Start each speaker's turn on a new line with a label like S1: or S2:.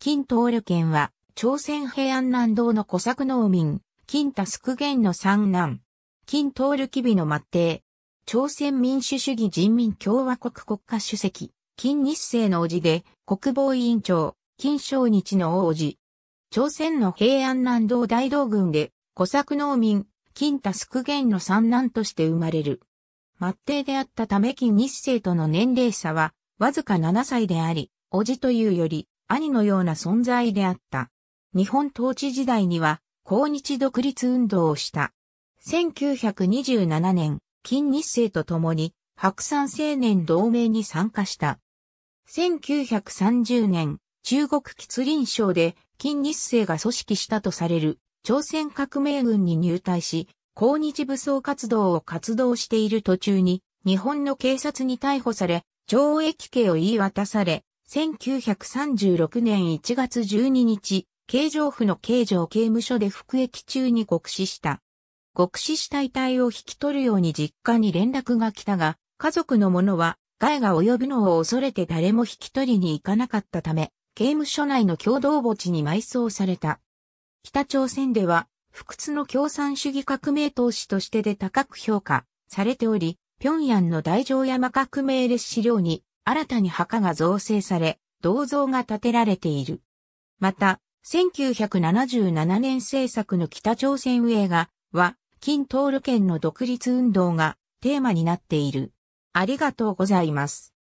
S1: 金
S2: 東旅県は、朝鮮平安南道の小作農民、金タスク元の三男、金東旅機微の末帝、朝鮮民主主義人民共和国国家主席、金日成の叔父で、国防委員長、金正日の王子。朝鮮の平安南道大道軍で、小作農民、金タスク元の三男として生まれる。末帝であったため金日成との年齢差は、わずか7歳であり、叔父というより、兄のような存在であった。日本統治時代には、抗日独立運動をした。1927年、金日成と共に、白山青年同盟に参加した。1930年、中国吉林省で、金日成が組織したとされる、朝鮮革命軍に入隊し、抗日武装活動を活動している途中に、日本の警察に逮捕され、懲役刑を言い渡され、1936年1月12日、京城府の京城刑務所で服役中に獄死した。獄死した遺体を引き取るように実家に連絡が来たが、家族の者は害が及ぶのを恐れて誰も引き取りに行かなかったため、刑務所内の共同墓地に埋葬された。北朝鮮では、不屈の共産主義革命投資としてで高く評価されており、平壌の大乗山革命列資料に新たに墓が造成され、銅像が建てられている。また、1977年制作の北朝鮮映画は、金トール県の独立運動がテーマになっている。ありがとうござ
S1: います。